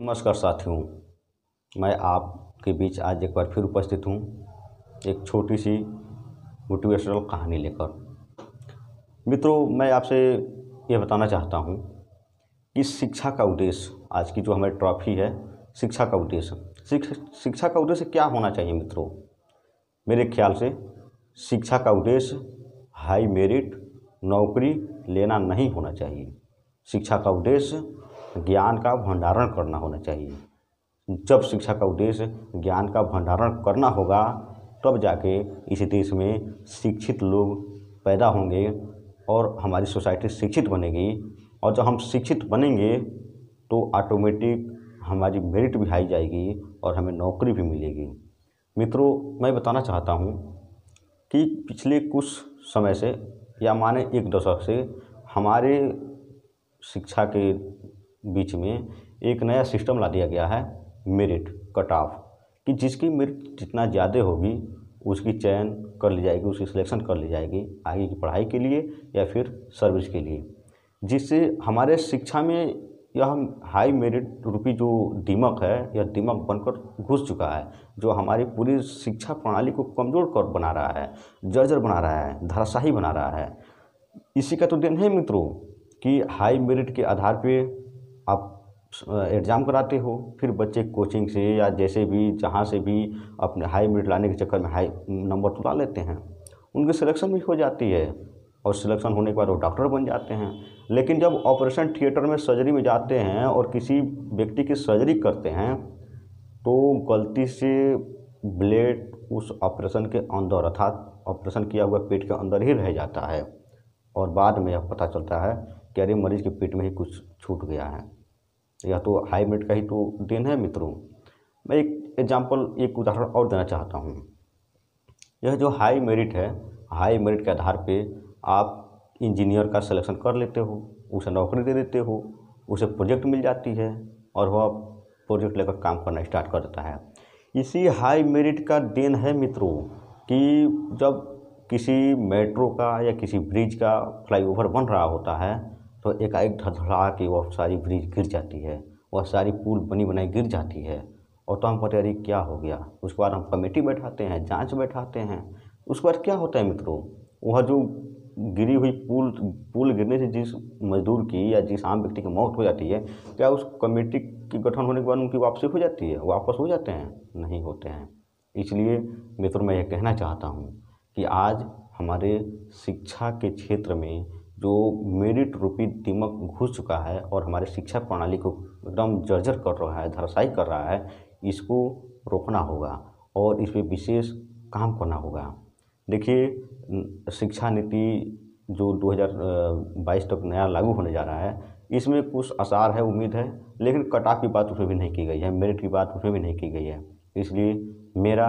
नमस्कार साथियों मैं आपके बीच आज एक बार फिर उपस्थित हूँ एक छोटी सी मोटिवेशनल कहानी लेकर मित्रों मैं आपसे ये बताना चाहता हूँ कि शिक्षा का उद्देश्य आज की जो हमारी ट्रॉफी है शिक्षा का उद्देश्य शिक्षा का उद्देश्य क्या होना चाहिए मित्रों मेरे ख्याल से शिक्षा का उद्देश्य हाई मेरिट नौकरी लेना नहीं होना चाहिए शिक्षा का उद्देश्य ज्ञान का भंडारण करना होना चाहिए जब शिक्षा का उद्देश्य ज्ञान का भंडारण करना होगा तब जाके इस देश में शिक्षित लोग पैदा होंगे और हमारी सोसाइटी शिक्षित बनेगी और जब हम शिक्षित बनेंगे तो ऑटोमेटिक हमारी मेरिट भी हाई जाएगी और हमें नौकरी भी मिलेगी मित्रों मैं बताना चाहता हूँ कि पिछले कुछ समय से या माने एक दशक से हमारे शिक्षा के बीच में एक नया सिस्टम ला दिया गया है मेरिट कट ऑफ कि जिसकी मेरिट जितना ज़्यादा होगी उसकी चयन कर ली जाएगी उसकी सिलेक्शन कर ली जाएगी आगे की पढ़ाई के लिए या फिर सर्विस के लिए जिससे हमारे शिक्षा में यह हाई मेरिट रूपी जो दीमक है या दीमक बनकर घुस चुका है जो हमारी पूरी शिक्षा प्रणाली को कमज़ोर कर बना रहा है जर्जर बना रहा है धराशाही बना रहा है इसी का तो दिन है मित्रों कि हाई मेरिट के आधार पे आप एग्ज़ाम कराते हो फिर बच्चे कोचिंग से या जैसे भी जहाँ से भी अपने हाई मिड लाने के चक्कर में हाई नंबर तो ला लेते हैं उनकी सिलेक्शन भी हो जाती है और सिलेक्शन होने के बाद वो डॉक्टर बन जाते हैं लेकिन जब ऑपरेशन थिएटर में सर्जरी में जाते हैं और किसी व्यक्ति की सर्जरी करते हैं तो गलती से ब्लेड उस ऑपरेशन के अंदर अर्थात ऑपरेशन किया हुआ पेट के अंदर ही रह जाता है और बाद में यह पता चलता है कि अरे मरीज़ के पेट में ही कुछ छूट गया है या तो हाई मेरिट का ही तो देन है मित्रों मैं एक एग्जाम्पल एक उदाहरण और देना चाहता हूँ यह जो हाई मेरिट है हाई मेरिट के आधार पे आप इंजीनियर का सिलेक्शन कर लेते हो उसे नौकरी दे देते हो उसे प्रोजेक्ट मिल जाती है और वह प्रोजेक्ट लेकर काम करना स्टार्ट कर देता है इसी हाई मेरिट का देन है मित्रों कि जब किसी मेट्रो का या किसी ब्रिज का फ्लाईओवर बन रहा होता है तो एकाएक धड़धड़ा के वह सारी ब्रिज गिर जाती है वह सारी पुल बनी बनाई गिर जाती है और तो हम पता अरे क्या हो गया उसके बाद हम कमेटी बैठाते हैं जांच बैठाते हैं उसके बाद क्या होता है मित्रों वह जो गिरी हुई पुल पुल गिरने से जिस मजदूर की या जिस आम व्यक्ति की मौत हो जाती है क्या उस कमेटी के गठन होने के बाद उनकी वापसी हो जाती है वापस हो जाते हैं नहीं होते हैं इसलिए मित्रों मैं यह कहना चाहता हूँ कि आज हमारे शिक्षा के क्षेत्र में जो मेरिट रूपी दीमक घुस चुका है और हमारे शिक्षा प्रणाली को एकदम जर्जर कर रहा है धरसाई कर रहा है इसको रोकना होगा और इस पर विशेष काम करना होगा देखिए शिक्षा नीति जो 2022 तक नया लागू होने जा रहा है इसमें कुछ आसार है उम्मीद है लेकिन कटाव की बात उसमें भी नहीं की गई है मेरिट की बात उसमें भी नहीं की गई है इसलिए मेरा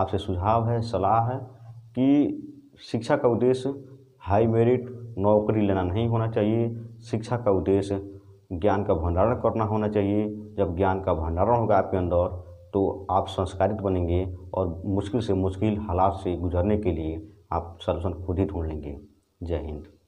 आपसे सुझाव है सलाह है कि शिक्षा का उद्देश्य हाई मेरिट नौकरी लेना नहीं होना चाहिए शिक्षा का उद्देश्य ज्ञान का भंडारण करना होना चाहिए जब ज्ञान का भंडारण होगा आपके अंदर तो आप संस्कारित बनेंगे और मुश्किल से मुश्किल हालात से गुजरने के लिए आप सलूशन खुद ही ढूंढ लेंगे जय हिंद